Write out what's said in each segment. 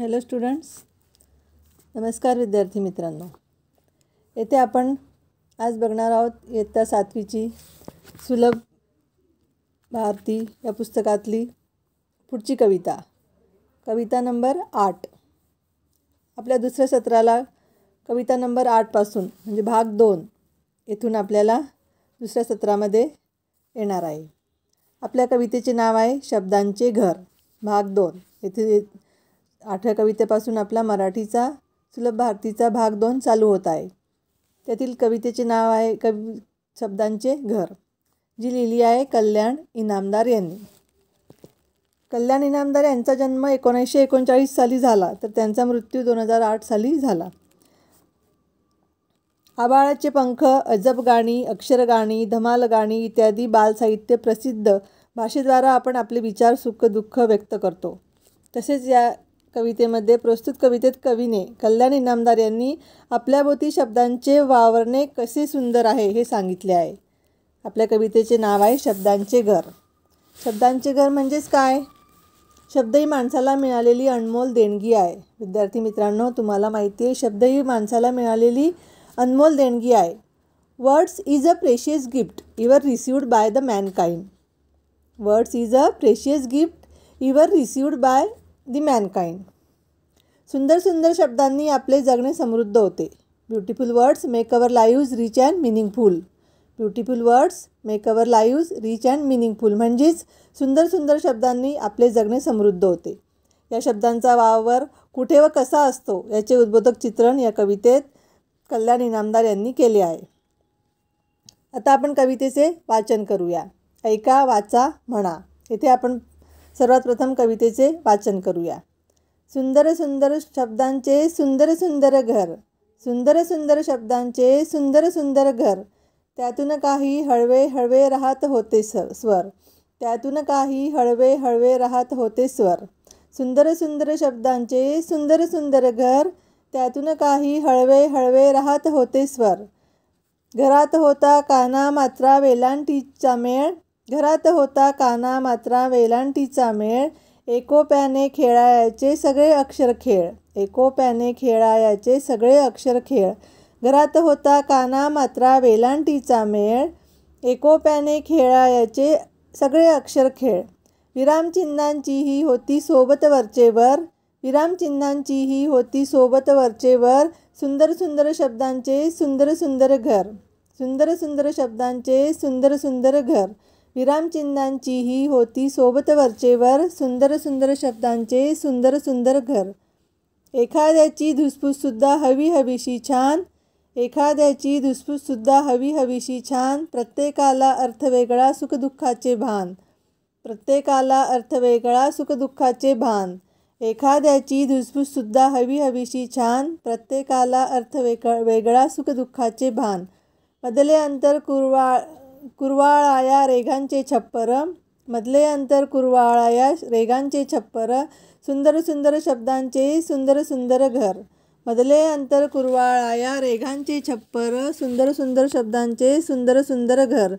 hello students नमस्कार विद्यार्थी मित्रांनो येथे आपण आज बघणार आहोत इयत्ता सातवीची सुलभ भारती या पुस्तकातली पुढची कविता कविता नंबर आठ आपल्या दुसऱ्या सत्राला कविता नंबर आठपासून म्हणजे भाग दोन येथून आपल्याला दुसऱ्या सत्रामध्ये येणार आहे आपल्या कवितेचे नाव आहे शब्दांचे घर भाग दोन येथे आठव्या कवितेपासून आपला मराठीचा सुलभ भारतीचा भाग दोन चालू होत आहे त्यातील कवितेचे नाव आहे कवी शब्दांचे घर जी लिहिली आहे कल्याण इनामदार यांनी कल्याण इनामदार यांचा जन्म एकोणीसशे एकोणचाळीस साली झाला तर त्यांचा मृत्यू दोन हजार आठ साली झाला आबाळाचे पंख अजब गाणी अक्षरगाणी धमाल गाणी इत्यादी बालसाहित्य प्रसिद्ध भाषेद्वारा आपण आपले विचार सुख दुःख व्यक्त करतो तसेच या कवितेमध्ये प्रस्तुत कवितेत कवीने कल्याण इनामदार यांनी आपल्याभोवती शब्दांचे वावरणे कसे सुंदर आहे हे सांगितले आहे आपल्या कवितेचे नाव आहे शब्दांचे घर शब्दांचे घर म्हणजेच काय शब्द ही माणसाला मिळालेली अनमोल देणगी आहे विद्यार्थी मित्रांनो तुम्हाला माहिती आहे शब्द ही माणसाला मिळालेली अनमोल देणगी आहे words is a precious gift ever received by the mankind words is a precious gift ever received by the mankind सुंदर सुंदर शब्दांनी आपले जगणे समृद्ध होते beautiful words make our lives rich and meaningful beautiful words make our lives rich and meaningful म्हणजेच सुंदर सुंदर शब्दांनी आपले जगणे समृद्ध होते या शब्दांचा वावर कुठे व कसा असतो याचे उद्बोधक चित्रण या कवितेत कल्याण इनामदार यांनी केले आहे आता आपण कवितेचे वाचन करूया ऐका वाचा म्हणा येथे आपण सर्वात प्रथम कवितेचे वाचन करूया सुंदर सुंदर शब्दांचे सुंदर सुंदर घर सुंदर सुंदर शब्दांचे सुंदर सुंदर घर त्यातून काही हळवे हळवे राहत होते स स्वर त्यातून काही हळवे हळवे राहत होते स्वर सुंदर सुंदर शब्दांचे सुंदर सुंदर घर त्यातून काही हळवे हळवे राहत होते स्वर घरात होता काना मात्रा वेलांटीचा मेळ घरात होता काना मात्रा वेलांटीचा मेळ एकोप्याने खेळायचे सगळे अक्षर खेळ एकोप्याने खेळायचे सगळे अक्षर खेळ घरात होता काना मात्रा वेलांटीचा मेळ एकोप्याने खेळायचे सगळे अक्षर खेळ विरामचिन्हांचीही ही होती सोबत वरचेवर विरामचिन्हांची ही होती सोबत वरचेवर सुंदर सुंदर शब्दांचे सुंदर सुंदर घर सुंदर सुंदर शब्दांचे सुंदर सुंदर घर ही होती सोबत वरचेवर सुंदर सुंदर शब्दांचे सुंदर सुंदर घर एखाद्याची धुसफूससुद्धा हवी हवीशी छान एखाद्याची धुसफूससुद्धा हवी हवीशी छान प्रत्येकाला अर्थ वेगळा सुखदुःखाचे भान प्रत्येकाला अर्थ वेगळा सुखदुःखाचे भान एखाद्याची धुसफूससुद्धा हवी हवीशी छान प्रत्येकाला अर्थ वेग वेगळा सुखदुःखाचे भान मधले अंतर कुरवाळ कुरवाळाया रेघांचे छप्पर मधले अंतर कुरवाळाया रेघांचे छप्पर सुंदर सुंदर शब्दांचे सुंदर सुंदर घर मधले अंतर कुरवाळाया रेघांचे छप्पर सुंदर सुंदर शब्दांचे सुंदर सुंदर घर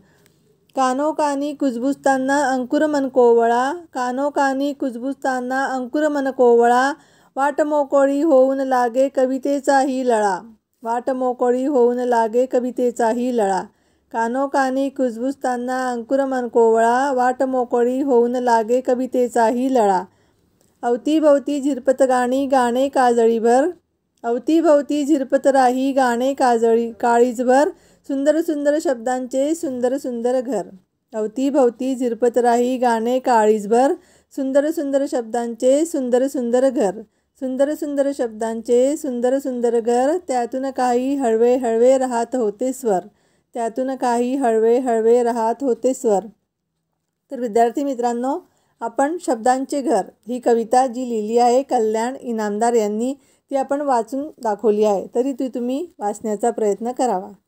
कानी कुजबुजताना अंकुर मन कोवळा कानोकानी कुजबुजताना अंकुर मन कोवळा वाट मोकोळी होऊन लागे कवितेचाही लळा वाट मोकोळी होऊन लागे कवितेचाही लळा कानोकानी कुजबुजताना अंकुरमन कोवळा मोकळी होऊन लागे कवितेचाही लळा अवतीभोवती झिरपत गाणी गाणे काजळीभर अवतीभोवती झिरपत राही गाणे काजळी काळीजभर सुंदर सुंदर शब्दांचे सुंदर सुंदर घर अवतीभवती झिरपत राही गाणे काळीजभर सुंदर सुंदर शब्दांचे सुंदर सुंदर घर सुंदर सुंदर शब्दांचे सुंदर सुंदर घर त्यातून काही हळवे हळवे राहत होते स्वर त्यातून काही हळवे हळवे राहत होते स्वर तर विद्यार्थी मित्रांनो आपण शब्दांचे घर ही कविता जी लिहिली आहे कल्याण इनामदार यांनी ती आपण वाचून दाखवली आहे तरी ती तुम्ही वाचण्याचा प्रयत्न करावा